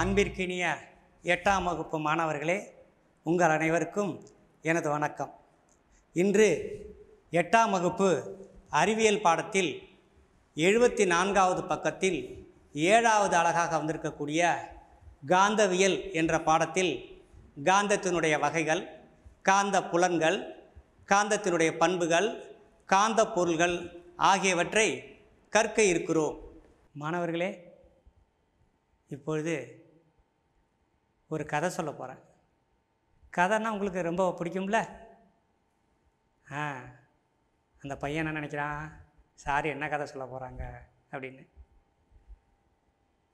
அன்பிற்கினிய எட்டாம் வகுப்பு மாணவர்களே உங்கள் அனைவருக்கும் எனது வணக்கம் இன்று எட்டாம் வகுப்பு அறிவியல் பாடத்தில் எழுபத்தி நான்காவது பக்கத்தில் ஏழாவது அழகாக வந்திருக்கக்கூடிய காந்தவியல் என்ற பாடத்தில் காந்தத்தினுடைய வகைகள் காந்த புலன்கள் காந்தத்தினுடைய பண்புகள் காந்த பொருள்கள் ஆகியவற்றை கற்க இருக்கிறோம் மாணவர்களே இப்பொழுது ஒரு கதை சொல்ல போகிறேன் கதைன்னா உங்களுக்கு ரொம்ப பிடிக்கும்ல ஆ அந்த பையன் என்ன நினைக்கிறான் சாரி என்ன கதை சொல்ல போகிறாங்க அப்படின்னு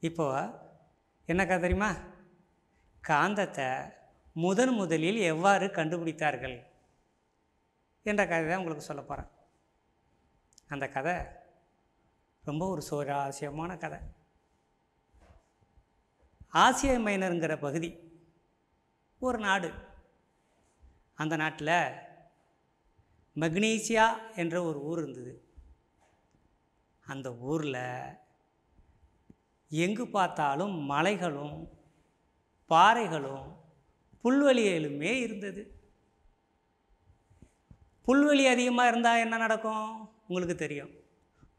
இப்போது என்ன கதை தெரியுமா காந்தத்தை முதன் முதலில் எவ்வாறு கண்டுபிடித்தார்கள் என்ற கதை தான் உங்களுக்கு சொல்ல போகிறேன் அந்த கதை ரொம்ப ஒரு சுவாரஸ்யமான கதை ஆசிய மைனருங்கிற பகுதி ஒரு நாடு அந்த நாட்டில் மக்னீசியா என்ற ஒரு ஊர் இருந்தது அந்த ஊரில் எங்கு பார்த்தாலும் மலைகளும் பாறைகளும் புல்வெளியிலுமே இருந்தது புல்வெளி அதிகமாக இருந்தால் என்ன நடக்கும் உங்களுக்கு தெரியும்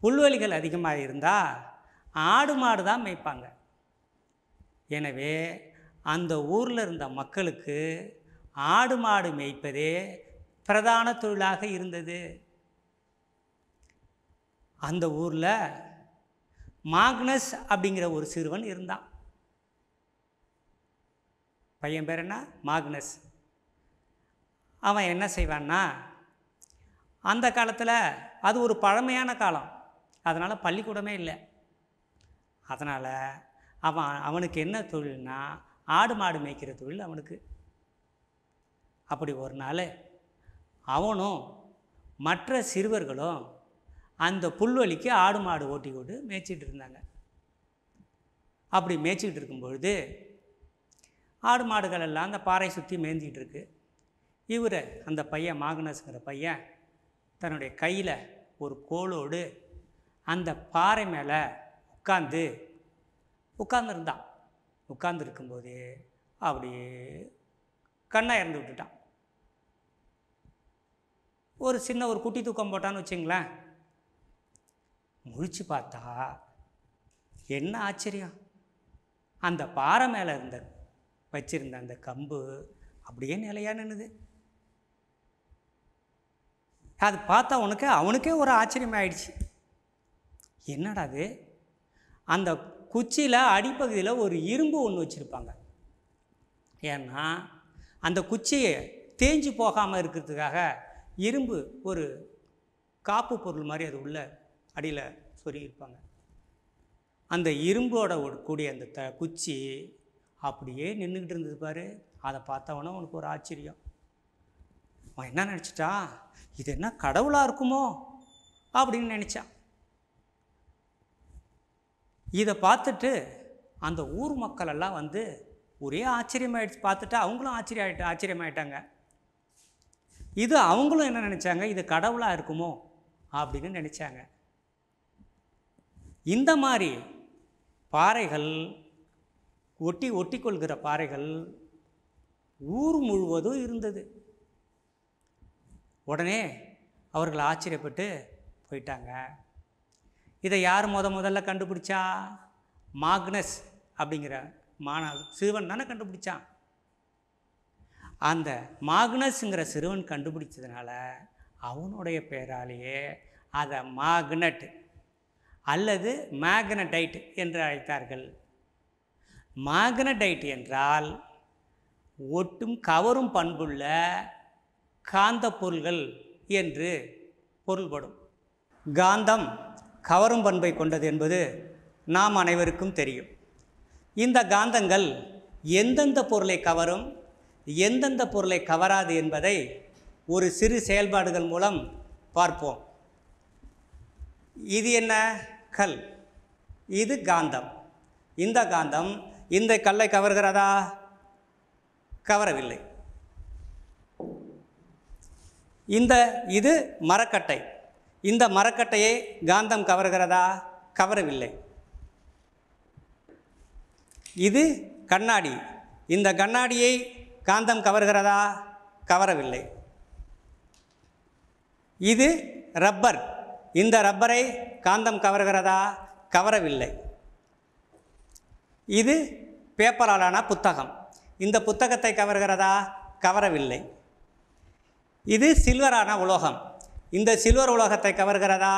புல்வெளிகள் அதிகமாக இருந்தால் ஆடு மாடு தான் மேய்ப்பாங்க எனவே அந்த ஊரில் இருந்த மக்களுக்கு ஆடு மாடு மேய்ப்பதே பிரதான தொழிலாக இருந்தது அந்த ஊரில் மாக்னஸ் அப்படிங்கிற ஒரு சிறுவன் இருந்தான் பையன் பேர் என்ன மாக்னஸ் அவன் என்ன செய்வான்னா அந்த காலத்தில் அது ஒரு பழமையான காலம் அதனால் பள்ளிக்கூடமே இல்லை அதனால் அவன் அவனுக்கு என்ன தொழில்னா ஆடு மாடு மேய்க்கிற தொழில் அவனுக்கு அப்படி ஒரு நாள் அவனும் மற்ற சிறுவர்களும் அந்த புல்வெளிக்கு ஆடு மாடு ஓட்டி கொண்டு மேய்ச்சிட்டு இருந்தாங்க அப்படி மேய்ச்சிக்கிட்டு இருக்கும்பொழுது ஆடு மாடுகள் எல்லாம் அந்த பாறை சுற்றி மேய்ஞ்சிக்கிட்டு இருக்கு இவர் அந்த பையன் மாகனஸுங்கிற பையன் தன்னுடைய கையில் ஒரு கோளோடு அந்த பாறை மேலே உட்காந்து உட்கார்ந்துருந்தான் உட்கார்ந்துருக்கும்போது அப்படி கண்ணாக இறந்து விட்டுட்டான் ஒரு சின்ன ஒரு குட்டி தூக்கம் போட்டான்னு வச்சுங்களேன் முழிச்சு பார்த்தா என்ன ஆச்சரியம் அந்த பாறை மேலே இருந்த வச்சிருந்த அந்த கம்பு அப்படியே நிலையா நின்றுது அது பார்த்தா உனக்கு அவனுக்கே ஒரு ஆச்சரியம் ஆயிடுச்சு என்னடா அது அந்த குச்சியில் அடிப்பகுதியில் ஒரு இரும்பு ஒன்று வச்சுருப்பாங்க ஏன்னா அந்த குச்சியை தேஞ்சு போகாமல் இருக்கிறதுக்காக இரும்பு ஒரு காப்பு பொருள் மாதிரி அது உள்ள அடியில் சொல்லியிருப்பாங்க அந்த இரும்போட கூடிய அந்த த குச்சி அப்படியே நின்றுக்கிட்டு இருந்தது பாரு அதை பார்த்தவொன்னே உனக்கு ஒரு ஆச்சரியம் அவன் என்ன நினச்சிட்டா இது என்ன கடவுளாக இருக்குமோ அப்படின்னு நினச்சான் இதை பார்த்துட்டு அந்த ஊர் மக்களெல்லாம் வந்து ஒரே ஆச்சரியமாயிடுச்சு பார்த்துட்டு அவங்களும் ஆச்சரிய ஆயிட்டு ஆச்சரியமாயிட்டாங்க இது அவங்களும் என்ன நினச்சாங்க இது கடவுளாக இருக்குமோ அப்படின்னு நினச்சாங்க இந்த மாதிரி பாறைகள் ஒட்டி ஒட்டி கொள்கிற பாறைகள் ஊர் முழுவதும் இருந்தது உடனே அவர்கள் ஆச்சரியப்பட்டு போயிட்டாங்க இதை யார் முத முதல்ல கண்டுபிடிச்சா மாக்னஸ் அப்படிங்கிற மாணவ சிறுவன் தானே கண்டுபிடிச்சான் அந்த மாக்னஸ்ங்கிற சிறுவன் கண்டுபிடிச்சதுனால அவனுடைய பேராலேயே அதை மாக்னட் அல்லது மேக்னடைட் என்று அழைத்தார்கள் மேக்னடைட் என்றால் ஒட்டும் கவரும் பண்புள்ள காந்த பொருள்கள் என்று பொருள்படும் காந்தம் கவரும் பண்பை கொண்டது என்பது நாம் அனைவருக்கும் தெரியும் இந்த காந்தங்கள் எந்தெந்த பொருளை கவரும் எந்தெந்த பொருளை கவராது என்பதை ஒரு சிறு செயல்பாடுகள் மூலம் பார்ப்போம் இது என்ன கல் இது காந்தம் இந்த காந்தம் இந்த கல்லை கவர்கிறதா கவரவில்லை இந்த இது மரக்கட்டை இந்த மரக்கட்டையை காந்தம் கவர்கிறதா கவரவில்லை இது கண்ணாடி இந்த கண்ணாடியை காந்தம் கவர்கிறதா கவரவில்லை இது ரப்பர் இந்த ரப்பரை காந்தம் கவர்கிறதா கவரவில்லை இது பேப்பராலான புத்தகம் இந்த புத்தகத்தை கவர்கிறதா கவரவில்லை இது சில்வரான உலோகம் இந்த சில்வர் உலகத்தை கவர்கிறதா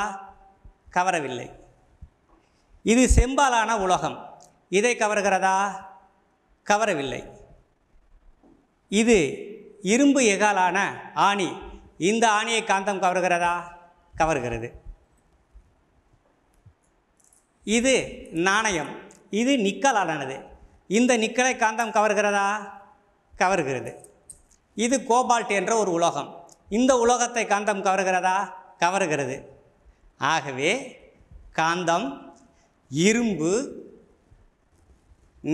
கவரவில்லை இது செம்பாலான உலகம் இதை கவர்கிறதா கவரவில்லை இது இரும்பு எகாலான ஆணி இந்த ஆணியை காந்தம் கவர்கிறதா கவர்கிறது இது நாணயம் இது நிக்கலானது இந்த நிக்கலை காந்தம் கவர்கிறதா கவர்கிறது இது கோபால்ட் என்ற ஒரு உலோகம் இந்த உலோகத்தை காந்தம் கவருகிறதா கவருகிறது ஆகவே காந்தம் இரும்பு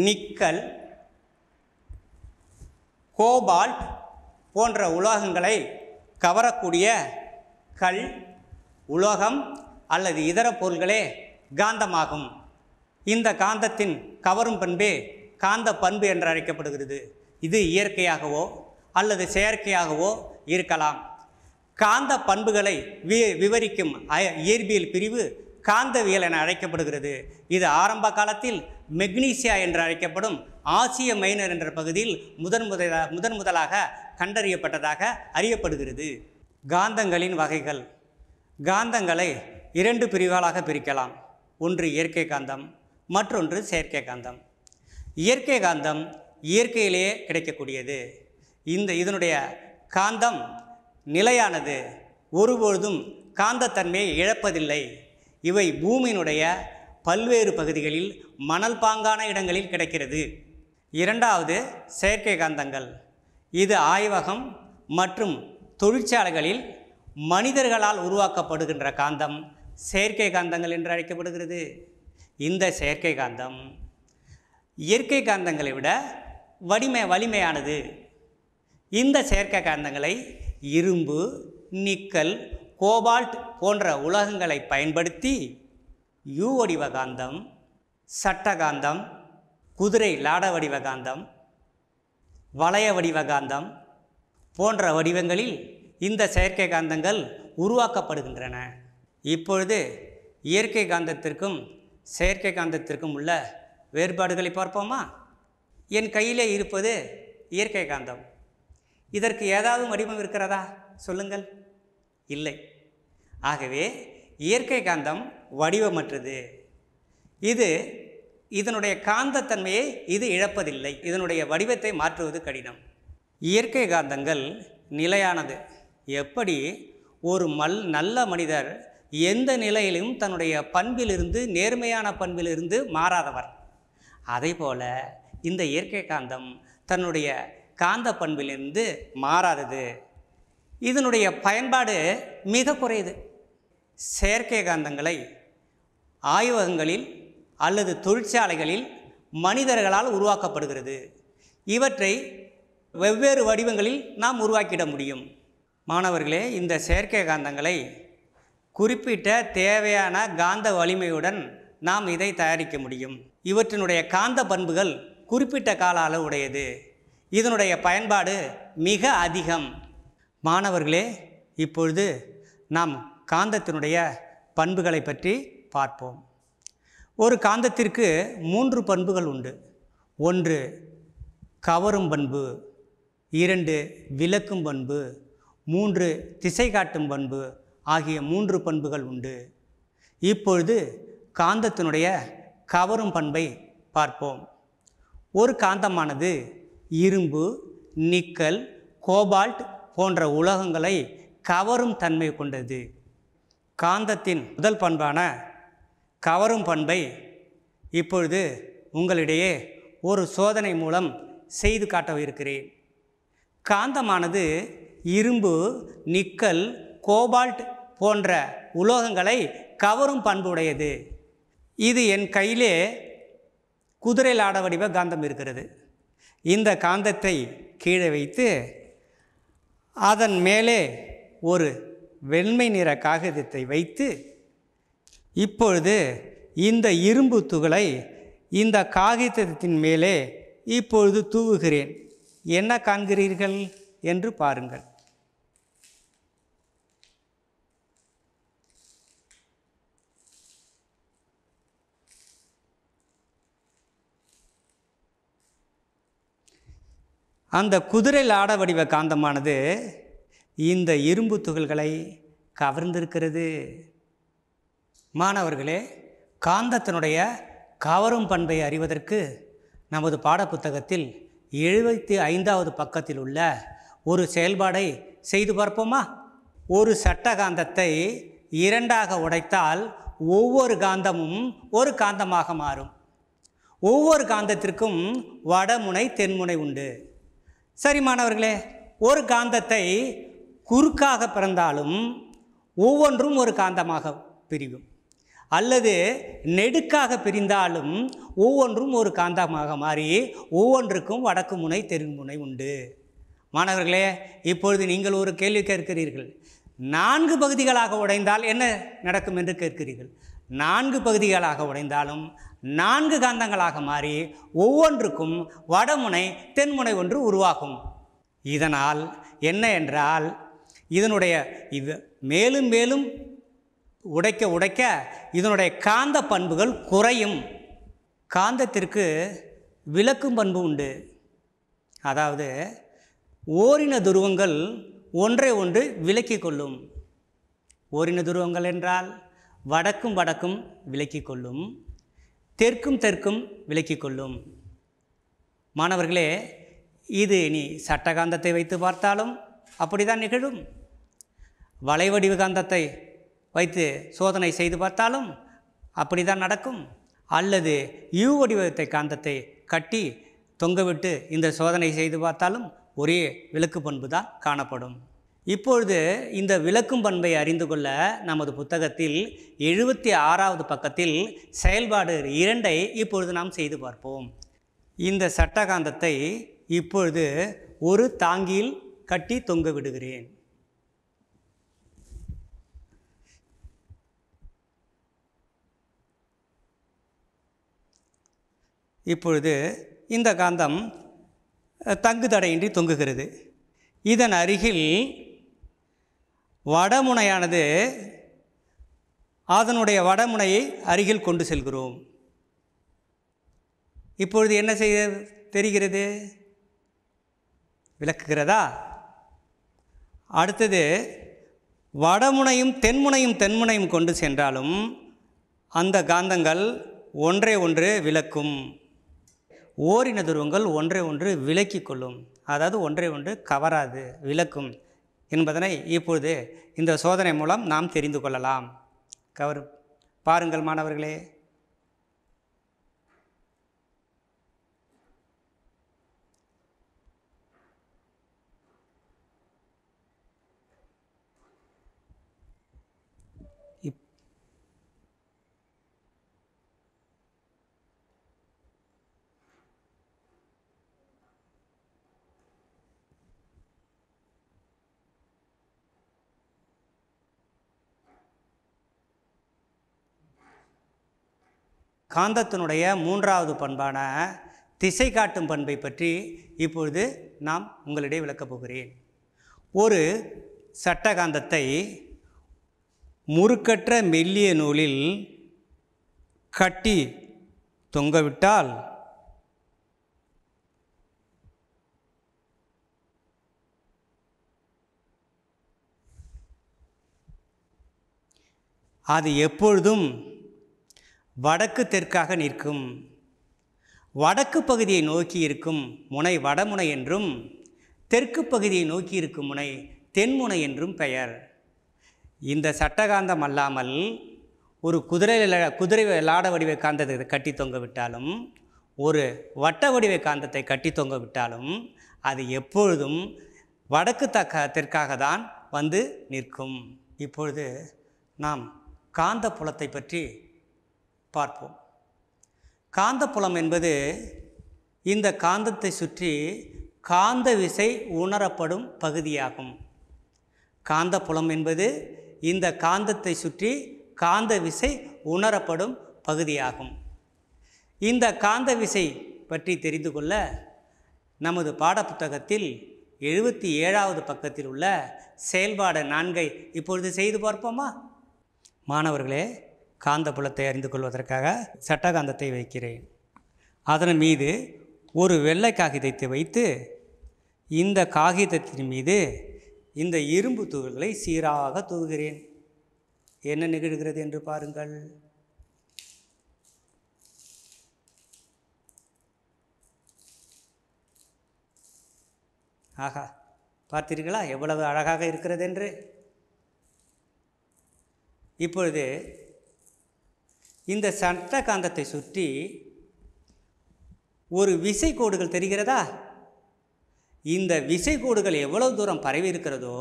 நிக்கல் கோபால்ட் போன்ற உலோகங்களை கவரக்கூடிய கல் உலோகம் அல்லது இதர பொருள்களே காந்தமாகும் இந்த காந்தத்தின் கவரும் பண்பே காந்த பண்பு என்று அழைக்கப்படுகிறது இது இயற்கையாகவோ அல்லது செயற்கையாகவோ இருக்கலாம் காந்த பண்புகளை வி விவரிக்கும் இயற்பியல் பிரிவு காந்தவியல் என அழைக்கப்படுகிறது இது ஆரம்ப காலத்தில் மெக்னீசியா என்று அழைக்கப்படும் ஆசிய மைனர் என்ற பகுதியில் முதன் முதலாக முதன் முதலாக கண்டறியப்பட்டதாக அறியப்படுகிறது காந்தங்களின் வகைகள் காந்தங்களை இரண்டு பிரிவுகளாக பிரிக்கலாம் ஒன்று இயற்கை காந்தம் மற்றொன்று செயற்கை காந்தம் இயற்கை காந்தம் இயற்கையிலேயே கிடைக்கக்கூடியது இந்த இதனுடைய காந்தம் நிலையானது ஒருபொழுதும் காந்தத்தன்மையை இழப்பதில்லை இவை பூமியினுடைய பல்வேறு பகுதிகளில் மணல் பாங்கான இடங்களில் கிடைக்கிறது இரண்டாவது செயற்கை காந்தங்கள் இது ஆய்வகம் மற்றும் தொழிற்சாலைகளில் மனிதர்களால் உருவாக்கப்படுகின்ற காந்தம் செயற்கை காந்தங்கள் என்று அழைக்கப்படுகிறது இந்த செயற்கை காந்தம் இயற்கை காந்தங்களை விட வலிமை வலிமையானது இந்த செயற்கை காந்தங்களை இரும்பு நிக்கல் கோபால்ட் போன்ற உலகங்களை பயன்படுத்தி யூ வடிவ காந்தம் சட்டகாந்தம் குதிரை லாட வடிவ காந்தம் வளைய வடிவ காந்தம் போன்ற வடிவங்களில் இந்த செயற்கை காந்தங்கள் உருவாக்கப்படுகின்றன இப்பொழுது இயற்கை காந்தத்திற்கும் செயற்கை காந்தத்திற்கும் உள்ள வேறுபாடுகளை பார்ப்போமா என் கையிலே இருப்பது இயற்கை காந்தம் இதற்கு ஏதாவது வடிவம் இருக்கிறதா சொல்லுங்கள் இல்லை ஆகவே இயற்கை காந்தம் வடிவமற்றது இது இதனுடைய காந்தத்தன்மையை இது இழப்பதில்லை இதனுடைய வடிவத்தை மாற்றுவது கடினம் இயற்கை காந்தங்கள் நிலையானது எப்படி ஒரு மல் நல்ல மனிதர் எந்த நிலையிலும் தன்னுடைய பண்பிலிருந்து நேர்மையான பண்பிலிருந்து மாறாதவர் அதே போல் இந்த இயற்கை காந்தம் தன்னுடைய காந்த பண்பிலிருந்து மாறாதது இதனுடைய பயன்பாடு மிக குறையுது செயற்கை காந்தங்களை ஆய்வகங்களில் அல்லது தொழிற்சாலைகளில் மனிதர்களால் உருவாக்கப்படுகிறது இவற்றை வெவ்வேறு வடிவங்களில் நாம் உருவாக்கிட முடியும் மாணவர்களே இந்த செயற்கை காந்தங்களை குறிப்பிட்ட தேவையான காந்த வலிமையுடன் நாம் இதை தயாரிக்க முடியும் இவற்றினுடைய காந்த பண்புகள் குறிப்பிட்ட கால அளவுடையது இதனுடைய பயன்பாடு மிக அதிகம் மாணவர்களே இப்பொழுது நாம் காந்தத்தினுடைய பண்புகளை பற்றி பார்ப்போம் ஒரு காந்தத்திற்கு மூன்று பண்புகள் உண்டு ஒன்று கவரும் பண்பு இரண்டு விளக்கும் பண்பு மூன்று திசை காட்டும் பண்பு ஆகிய மூன்று பண்புகள் உண்டு இப்பொழுது காந்தத்தினுடைய கவரும் பண்பை பார்ப்போம் ஒரு காந்தமானது இரும்பு நிக்கல் கோபால்ட் போன்ற உலகங்களை கவரும் தன்மை கொண்டது காந்தத்தின் முதல் பண்பான கவரும் பண்பை இப்பொழுது உங்களிடையே ஒரு சோதனை மூலம் செய்து காட்டவிருக்கிறேன் காந்தமானது இரும்பு நிக்கல் கோபால்ட் போன்ற உலோகங்களை கவரும் பண்புடையது இது என் கையிலே குதிரை லாட வடிவ காந்தம் இருக்கிறது இந்த காந்தத்தை கீழே வைத்து அதன் மேலே ஒரு வெண்மை நிற காகிதத்தை வைத்து இப்பொழுது இந்த இரும்பு துகளை இந்த காகிதத்தின் மேலே இப்பொழுது தூவுகிறேன் என்ன காண்கிறீர்கள் என்று பாருங்கள் அந்த குதிரை லாட வடிவ காந்தமானது இந்த இரும்பு துகள்களை கவர்ந்திருக்கிறது மாணவர்களே காந்தத்தினுடைய கவரும் பண்பை அறிவதற்கு நமது பாடப்புத்தகத்தில் எழுபத்தி ஐந்தாவது பக்கத்தில் உள்ள ஒரு செயல்பாடை செய்து பார்ப்போமா ஒரு சட்ட காந்தத்தை இரண்டாக உடைத்தால் ஒவ்வொரு காந்தமும் ஒரு காந்தமாக மாறும் ஒவ்வொரு காந்தத்திற்கும் வடமுனை தென்முனை உண்டு சரி மாணவர்களே ஒரு காந்தத்தை குறுக்காக பிறந்தாலும் ஒவ்வொன்றும் ஒரு காந்தமாக பிரிவும் அல்லது நெடுக்காக பிரிந்தாலும் ஒவ்வொன்றும் ஒரு காந்தமாக மாறி ஒவ்வொன்றுக்கும் வடக்கு முனை முனை உண்டு மாணவர்களே இப்பொழுது நீங்கள் ஒரு கேள்வி கேட்கிறீர்கள் நான்கு பகுதிகளாக உடைந்தால் என்ன நடக்கும் என்று கேட்கிறீர்கள் நான்கு பகுதிகளாக உடைந்தாலும் நான்கு காந்தங்களாக மாறி ஒவ்வொன்றுக்கும் வடமுனை தென்முனை ஒன்று உருவாகும் இதனால் என்ன என்றால் இதனுடைய இது மேலும் மேலும் உடைக்க உடைக்க இதனுடைய காந்த பண்புகள் குறையும் காந்தத்திற்கு விளக்கும் பண்பு உண்டு அதாவது ஓரின துருவங்கள் ஒன்றை ஒன்று விலக்கி கொள்ளும் ஓரின துருவங்கள் என்றால் வடக்கும் வடக்கும் விலக்கி கொள்ளும் தெற்கும் தெற்கும் விலக்கி கொள்ளும் மாணவர்களே இது நீ சட்டகாந்தத்தை வைத்து பார்த்தாலும் அப்படி தான் நிகழும் வளைவடிவு காந்தத்தை வைத்து சோதனை செய்து பார்த்தாலும் அப்படி தான் நடக்கும் அல்லது யூ வடிவத்தை காந்தத்தை கட்டி தொங்கவிட்டு இந்த சோதனை செய்து பார்த்தாலும் ஒரே விளக்கு பண்பு தான் காணப்படும் இப்பொழுது இந்த விளக்கும் பண்பை அறிந்து கொள்ள நமது புத்தகத்தில் எழுபத்தி ஆறாவது பக்கத்தில் செயல்பாடு இரண்டை இப்பொழுது நாம் செய்து பார்ப்போம் இந்த சட்டகாந்தத்தை இப்பொழுது ஒரு தாங்கியில் கட்டி தொங்க விடுகிறேன் இப்பொழுது இந்த காந்தம் தங்கு தடையின்றி தொங்குகிறது இதன் அருகில் வடமுனையானது அதனுடைய வடமுனையை அருகில் கொண்டு செல்கிறோம் இப்பொழுது என்ன செய்ய தெரிகிறது விளக்குகிறதா அடுத்தது வடமுனையும் தென்முனையும் தென்முனையும் கொண்டு சென்றாலும் அந்த காந்தங்கள் ஒன்றே ஒன்று விளக்கும் ஓரின துருவங்கள் ஒன்றே ஒன்று விளக்கிக் கொள்ளும் அதாவது ஒன்றே ஒன்று கவராது விளக்கும் என்பதனை இப்பொழுது இந்த சோதனை மூலம் நாம் தெரிந்து கொள்ளலாம் கவர் பாருங்கள் மாணவர்களே காந்தத்தினுடைய மூன்றாவது பண்பான திசை காட்டும் பண்பை பற்றி இப்பொழுது நாம் உங்களிடையே விளக்கப் போகிறேன் ஒரு சட்டகாந்தத்தை முறுக்கற்ற மெல்லிய நூலில் கட்டி தொங்கவிட்டால் அது எப்பொழுதும் வடக்கு தெற்காக நிற்கும் வடக்கு பகுதியை நோக்கி இருக்கும் முனை வடமுனை என்றும் தெற்கு பகுதியை நோக்கி இருக்கும் முனை தென்முனை என்றும் பெயர் இந்த சட்டகாந்தம் அல்லாமல் ஒரு குதிரை குதிரை லாட வடிவ காந்தத்தை கட்டி தொங்க விட்டாலும் ஒரு வட்ட வடிவ காந்தத்தை கட்டி தொங்க விட்டாலும் அது எப்பொழுதும் வடக்கு தக்க தெற்காக தான் வந்து நிற்கும் இப்பொழுது நாம் காந்த புலத்தை பற்றி பார்ப்போம் காந்தப்புலம் என்பது இந்த காந்தத்தை சுற்றி காந்த விசை உணரப்படும் பகுதியாகும் காந்தப்புலம் என்பது இந்த காந்தத்தை சுற்றி காந்த விசை உணரப்படும் பகுதியாகும் இந்த காந்த விசை பற்றி தெரிந்து கொள்ள நமது பாடப்புத்தகத்தில் எழுபத்தி ஏழாவது பக்கத்தில் உள்ள செயல்பாடு நான்கை இப்பொழுது செய்து பார்ப்போமா மாணவர்களே காந்த புலத்தை அறிந்து கொள்வதற்காக சட்டகாந்தத்தை வைக்கிறேன் அதன் மீது ஒரு வெள்ளை காகிதத்தை வைத்து இந்த காகிதத்தின் மீது இந்த இரும்பு தூள்களை சீராக தூவுகிறேன் என்ன நிகழ்கிறது என்று பாருங்கள் ஆகா பார்த்தீர்களா எவ்வளவு அழகாக இருக்கிறது என்று இப்பொழுது இந்த சட்ட காந்தத்தை சுற்றி ஒரு விசை கோடுகள் தெரிகிறதா இந்த விசை கோடுகள் எவ்வளவு தூரம் பரவி இருக்கிறதோ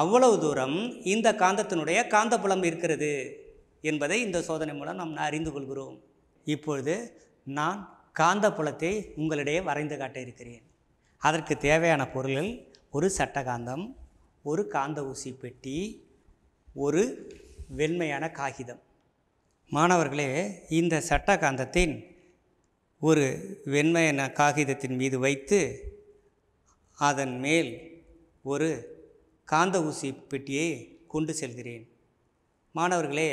அவ்வளவு தூரம் இந்த காந்தத்தினுடைய காந்தப்புலம் இருக்கிறது என்பதை இந்த சோதனை மூலம் நாம் அறிந்து கொள்கிறோம் இப்பொழுது நான் காந்தப்புலத்தை உங்களிடையே வரைந்து காட்ட இருக்கிறேன் அதற்கு தேவையான பொருள்கள் ஒரு சட்டகாந்தம் ஒரு காந்த ஊசி பெட்டி ஒரு வெண்மையான காகிதம் மாணவர்களே இந்த சட்டகாந்தத்தின் ஒரு வெண்மையன காகிதத்தின் மீது வைத்து அதன் மேல் ஒரு காந்த ஊசி பெட்டியை கொண்டு செல்கிறேன் மாணவர்களே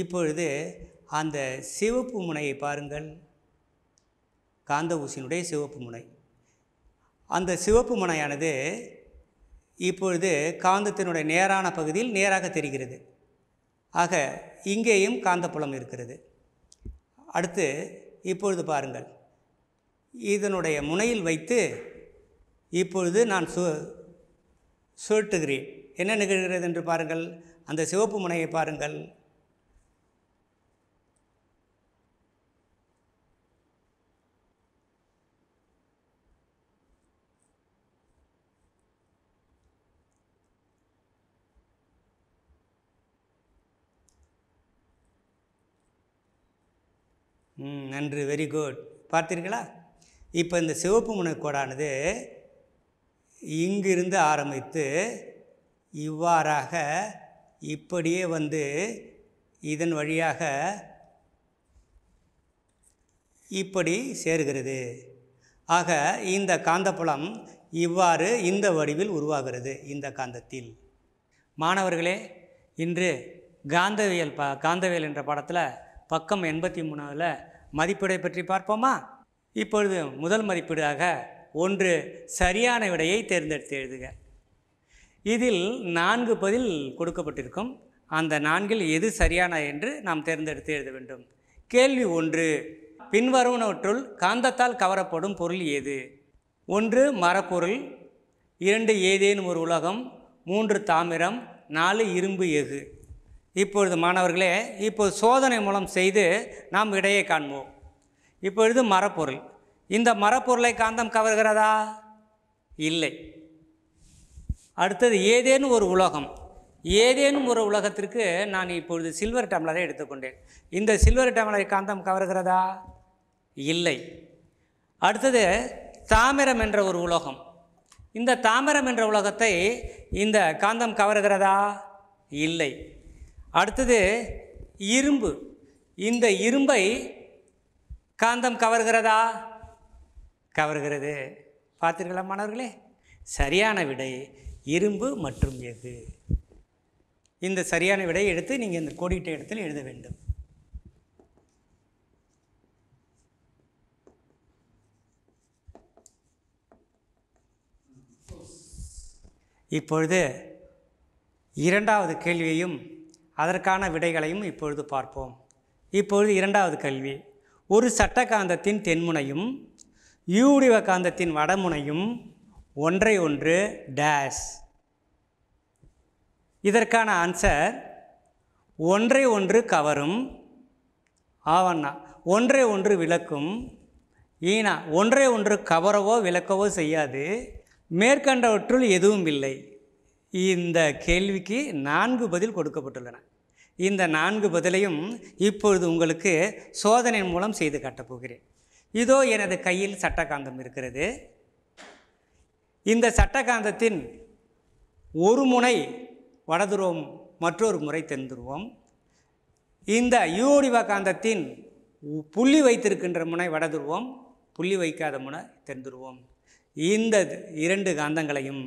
இப்பொழுது அந்த சிவப்பு முனையை பாருங்கள் காந்த ஊசியினுடைய சிவப்பு முனை அந்த சிவப்பு முனையானது இப்பொழுது காந்தத்தினுடைய நேரான பகுதியில் நேராக தெரிகிறது ஆக இங்கேயும் காந்தப்புலம் இருக்கிறது அடுத்து இப்பொழுது பாருங்கள் இதனுடைய முனையில் வைத்து இப்பொழுது நான் சு சுழட்டுகிறேன் என்ன நிகழ்கிறது என்று பாருங்கள் அந்த சிவப்பு முனையை பாருங்கள் நன்று வெரி குட் பார்த்தீர்களா இப்போ இந்த சிவப்பு முனைக்கோடானது இங்கிருந்து ஆரம்பித்து இவ்வாறாக இப்படியே வந்து இதன் வழியாக இப்படி சேர்கிறது ஆக இந்த காந்தப்புலம் இவ்வாறு இந்த வடிவில் உருவாகிறது இந்த காந்தத்தில் மாணவர்களே இன்று காந்தவியல் ப காந்தவியல் என்ற படத்தில் பக்கம் எண்பத்தி மூணாவில் மதிப்பீடை பற்றி பார்ப்போமா இப்பொழுது முதல் மதிப்பீடாக ஒன்று சரியான விடையை தேர்ந்தெடுத்து எழுதுக இதில் நான்கு பதில் கொடுக்கப்பட்டிருக்கும் அந்த நான்கில் எது சரியான என்று நாம் தேர்ந்தெடுத்து எழுத வேண்டும் கேள்வி ஒன்று பின்வருவனவற்றுள் காந்தத்தால் கவரப்படும் பொருள் எது ஒன்று மரப்பொருள் இரண்டு ஏதேனும் ஒரு உலகம் மூன்று தாமிரம் நாலு இரும்பு எஃகு இப்பொழுது மாணவர்களே இப்போது சோதனை மூலம் செய்து நாம் இடையே காண்போம் இப்பொழுது மரப்பொருள் இந்த மரப்பொருளை காந்தம் கவர்கிறதா இல்லை அடுத்தது ஏதேனும் ஒரு உலோகம் ஏதேனும் ஒரு உலகத்திற்கு நான் இப்பொழுது சில்வர் டம்ளரை எடுத்துக்கொண்டேன் இந்த சில்வர் டம்ளரை காந்தம் கவர்கிறதா இல்லை அடுத்தது தாமிரம் என்ற ஒரு உலோகம் இந்த தாமிரம் என்ற உலகத்தை இந்த காந்தம் கவர்கிறதா இல்லை அடுத்தது இரும்பு இந்த இரும்பை காந்தம் கவர்கிறதா கவர்கிறது பார்த்தீர்களா மாணவர்களே சரியான விடை இரும்பு மற்றும் எது இந்த சரியான விடையை எடுத்து நீங்கள் இந்த கோடிட்ட இடத்தில் எழுத வேண்டும் இப்பொழுது இரண்டாவது கேள்வியையும் அதற்கான விடைகளையும் இப்பொழுது பார்ப்போம் இப்பொழுது இரண்டாவது கல்வி ஒரு சட்டகாந்தத்தின் தென்முனையும் யூடிவ காந்தத்தின் வடமுனையும் ஒன்றை ஒன்று டேஷ் இதற்கான ஆன்சர் ஒன்றை ஒன்று கவரும் ஆவண்ணா ஒன்றை ஒன்று விளக்கும் ஈனா ஒன்றை ஒன்று கவரவோ விளக்கவோ செய்யாது மேற்கண்டவற்றுள் எதுவும் இல்லை இந்த கேள்விக்கு நான்கு பதில் கொடுக்கப்பட்டுள்ளன இந்த நான்கு பதிலையும் இப்பொழுது உங்களுக்கு சோதனை மூலம் செய்து காட்டப்போகிறேன் இதோ எனது கையில் சட்டகாந்தம் இருக்கிறது இந்த சட்டகாந்தத்தின் ஒரு முனை வடதுருவம் மற்றொரு முறை தென்துருவம் இந்த யூடிவா காந்தத்தின் புள்ளி வைத்திருக்கின்ற முனை வடதுருவம் புள்ளி வைக்காத முனை தென்துருவம் இந்த இரண்டு காந்தங்களையும்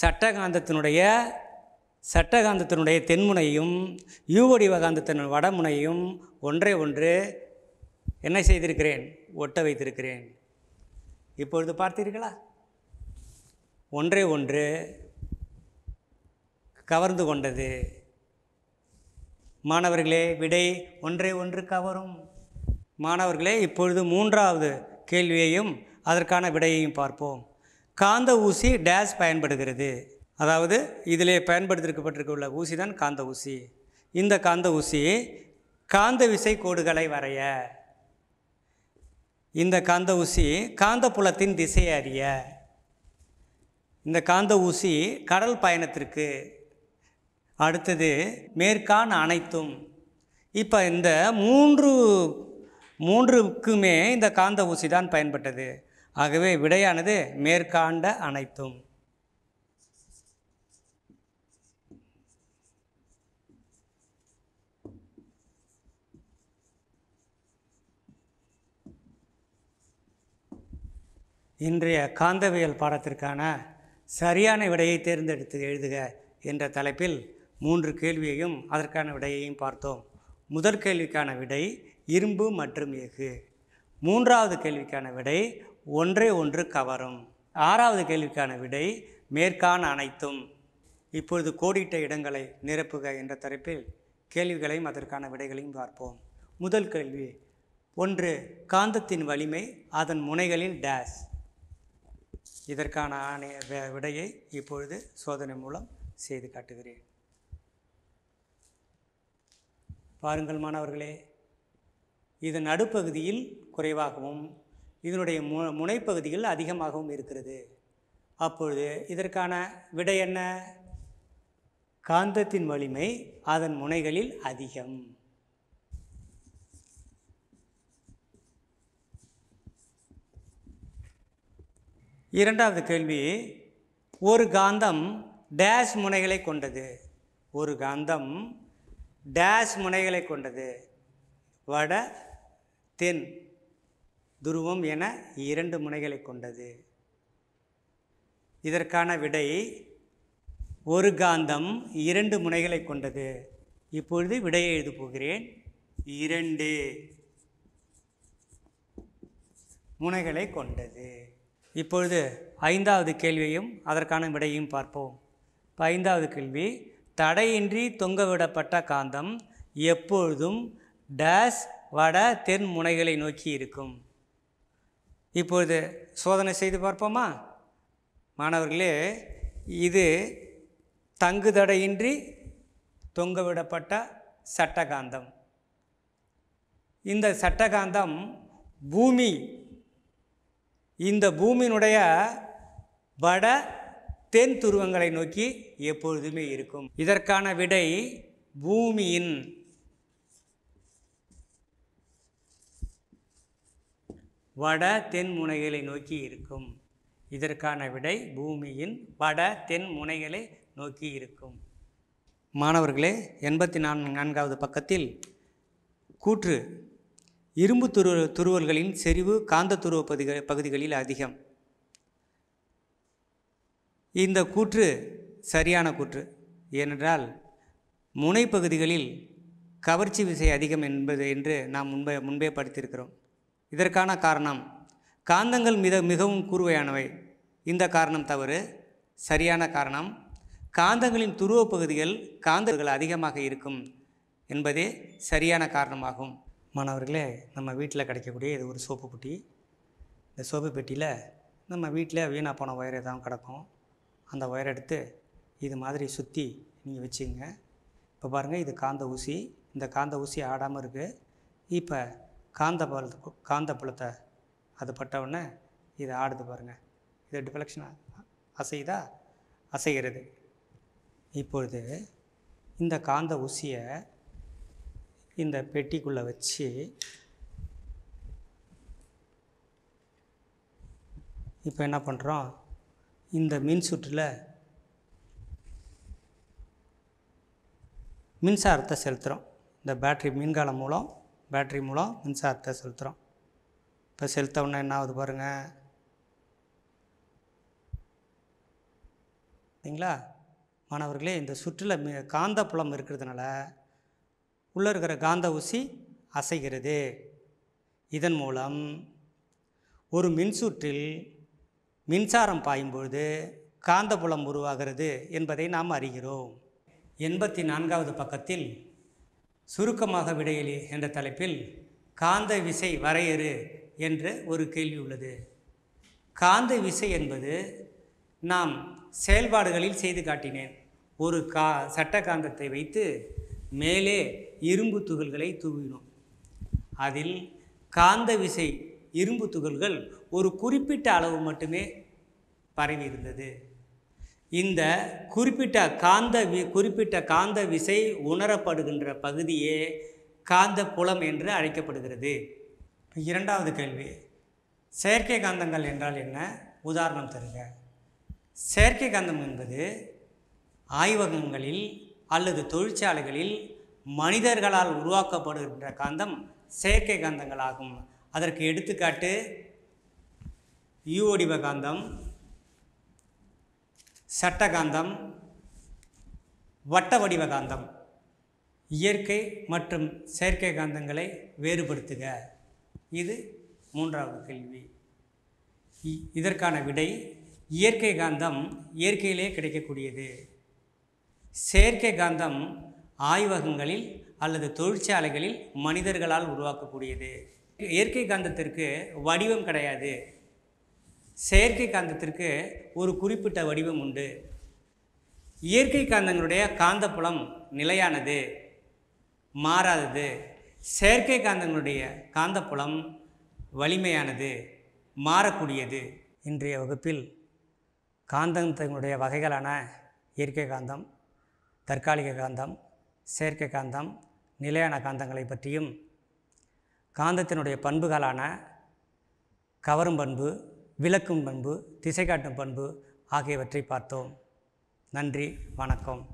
சட்டகாந்தத்தினுடைய சட்டகாந்தத்தினுடைய தென்முனையும் யூவடிவகாந்தத்தின் வடமுனையும் ஒன்றே ஒன்று என்ன செய்திருக்கிறேன் ஒட்ட வைத்திருக்கிறேன் இப்பொழுது பார்த்தீர்களா ஒன்றே ஒன்று கவர்ந்து கொண்டது மாணவர்களே விடை ஒன்றே ஒன்று கவரும் மாணவர்களே இப்பொழுது மூன்றாவது கேள்வியையும் அதற்கான விடையையும் பார்ப்போம் காந்த ஊசி டேஸ் பயன்படுகிறது அதாவது இதிலே பயன்படுத்திருக்கப்பட்டிருக்க ஊசி தான் காந்த ஊசி இந்த காந்த ஊசி காந்த விசை கோடுகளை வரைய இந்த காந்த ஊசி காந்த புலத்தின் திசையை அறிய இந்த காந்த ஊசி கடல் பயணத்திற்கு அடுத்தது மேற்கான் அனைத்தும் இப்போ இந்த மூன்று மூன்றுக்குமே இந்த காந்த ஊசி தான் பயன்பட்டது ஆகவே விடையானது மேற்காண்ட அனைத்தும் இன்றைய காந்தவியல் பாடத்திற்கான சரியான விடையை தேர்ந்தெடுத்து எழுதுக என்ற தலைப்பில் மூன்று கேள்வியையும் அதற்கான விடையையும் பார்த்தோம் முதற் கேள்விக்கான விடை இரும்பு மற்றும் எஃகு மூன்றாவது கேள்விக்கான விடை ஒன்றே ஒன்று கவரும் ஆறாவது கேள்விக்கான விடை மேற்கான அனைத்தும் இப்பொழுது கோடிட்ட இடங்களை நிரப்புக என்ற தரப்பில் கேள்விகளையும் அதற்கான விடைகளையும் பார்ப்போம் முதல் கேள்வி ஒன்று காந்தத்தின் வலிமை அதன் முனைகளின் டேஷ் இதற்கான விடையை இப்பொழுது சோதனை மூலம் செய்து காட்டுகிறேன் பாருங்கள் மாணவர்களே இதன் நடுப்பகுதியில் குறைவாகவும் இதனுடைய மு முனைப்பகுதிகள் அதிகமாகவும் இருக்கிறது அப்பொழுது இதற்கான விடை என்ன காந்தத்தின் வலிமை அதன் முனைகளில் அதிகம் இரண்டாவது கேள்வி ஒரு காந்தம் டேஷ் முனைகளை கொண்டது ஒரு காந்தம் டேஷ் முனைகளை கொண்டது வட தென் துருவம் என இரண்டு முனைகளை கொண்டது இதற்கான விடை ஒரு காந்தம் இரண்டு முனைகளை கொண்டது இப்பொழுது விடையை எழுத போகிறேன் இரண்டு முனைகளை கொண்டது இப்பொழுது ஐந்தாவது கேள்வியும் அதற்கான விடையும் பார்ப்போம் இப்போ ஐந்தாவது கேள்வி தடையின்றி தொங்கவிடப்பட்ட காந்தம் எப்பொழுதும் டேஸ் வட தென் முனைகளை நோக்கி இருக்கும் இப்பொழுது சோதனை செய்து பார்ப்போமா மாணவர்களே இது தங்குதடையின்றி தொங்கவிடப்பட்ட சட்டகாந்தம் இந்த சட்டகாந்தம் பூமி இந்த பூமியினுடைய வட தென் துருவங்களை நோக்கி எப்பொழுதுமே இருக்கும் இதற்கான விடை பூமியின் வட தென் முனைகளை நோக்கி இருக்கும் இதற்கான விடை பூமியின் வட தென் முனைகளை நோக்கி இருக்கும் மாணவர்களே எண்பத்தி நான்கு நான்காவது பக்கத்தில் கூற்று இரும்பு துரு துருவல்களின் செறிவு காந்த துருவ பகுதிகளில் அதிகம் இந்த கூற்று சரியான கூற்று ஏனென்றால் முனைப்பகுதிகளில் கவர்ச்சி விசை அதிகம் என்பது என்று நாம் முன்பே முன்பே படித்திருக்கிறோம் இதற்கான காரணம் காந்தங்கள் மிக மிகவும் கூர்வையானவை இந்த காரணம் தவறு சரியான காரணம் காந்தங்களின் துருவ காந்தர்கள் அதிகமாக இருக்கும் என்பதே சரியான காரணமாகும் மாணவர்களே நம்ம வீட்டில் கிடைக்கக்கூடிய இது ஒரு சோப்பு பெட்டி இந்த சோப்பு பெட்டியில் நம்ம வீட்டில் வீணாக போன ஒயர் எதாவது கிடக்கும் அந்த ஒயர் எடுத்து இது மாதிரி சுற்றி நீங்கள் வச்சுங்க இப்போ பாருங்கள் இது காந்த ஊசி இந்த காந்த ஊசி ஆடாமல் இருக்குது இப்போ காந்த பல காந்த புலத்தை அது பட்டவுடனே இது ஆடுது பாருங்கள் இது டிஃப்ளெக்ஷன் அசைதா அசைகிறது இப்பொழுது இந்த காந்த ஊசியை இந்த பெட்டிக்குள்ளே வச்சு இப்போ என்ன பண்ணுறோம் இந்த மின் சுற்றில் மின்சாரத்தை செலுத்துகிறோம் இந்த பேட்ரி மின்காலம் மூலம் பேட்ரி மூலம் மின்சாரத்தை செலுத்துகிறோம் இப்போ செலுத்தவுடனே என்ன ஆகுது பாருங்கள் சரிங்களா மாணவர்களே இந்த சுற்றில் மி காந்த புலம் இருக்கிறதுனால உள்ளே இருக்கிற காந்த ஊசி அசைகிறது இதன் மூலம் ஒரு மின்சுற்றில் மின்சாரம் பாயும் பொழுது காந்தபுலம் உருவாகிறது என்பதை நாம் அறிகிறோம் எண்பத்தி நான்காவது பக்கத்தில் சுருக்கமாக விடையிலே என்ற தலைப்பில் காந்த விசை வரையறு என்ற ஒரு கேள்வி உள்ளது காந்த விசை என்பது நாம் செயல்பாடுகளில் செய்து காட்டினேன் ஒரு கா சட்ட காந்தத்தை வைத்து மேலே இரும்பு துகள்களை தூவினோம் அதில் காந்த விசை இரும்பு துகள்கள் ஒரு குறிப்பிட்ட அளவு மட்டுமே பரவி இருந்தது இந்த குறிப்பிட்ட காந்த வி குறிப்பிட்ட காந்த விசை உணரப்படுகின்ற பகுதியே காந்த புலம் என்று அழைக்கப்படுகிறது இரண்டாவது கேள்வி செயற்கை காந்தங்கள் என்றால் என்ன உதாரணம் தருக செயற்கை காந்தம் என்பது ஆய்வகங்களில் அல்லது தொழிற்சாலைகளில் மனிதர்களால் உருவாக்கப்படுகின்ற காந்தம் செயற்கை காந்தங்களாகும் அதற்கு எடுத்துக்காட்டு யூ ஒடிவ காந்தம் சட்டகாந்தம் வட்ட வடிவ காந்தம் இயற்கை மற்றும் செயற்கை காந்தங்களை வேறுபடுத்துக இது மூன்றாவது கேள்வி இதற்கான விடை இயற்கை காந்தம் இயற்கையிலே கிடைக்கக்கூடியது செயற்கை காந்தம் ஆய்வகங்களில் அல்லது தொழிற்சாலைகளில் மனிதர்களால் உருவாக்கக்கூடியது இயற்கை காந்தத்திற்கு வடிவம் கிடையாது செயற்கை காந்தத்திற்கு ஒரு குறிப்பிட்ட வடிவம் உண்டு இயற்கை காந்தங்களுடைய காந்தப்புலம் நிலையானது மாறாதது செயற்கை காந்தங்களுடைய காந்தப்புலம் வலிமையானது மாறக்கூடியது இன்றைய வகுப்பில் காந்தங்களுடைய வகைகளான இயற்கை காந்தம் தற்காலிக காந்தம் செயற்கை காந்தம் நிலையான காந்தங்களை பற்றியும் காந்தத்தினுடைய பண்புகளான கவரும் பண்பு விளக்கும் பண்பு திசை காட்டும் பண்பு ஆகியவற்றை பார்த்தோம் நன்றி வணக்கம்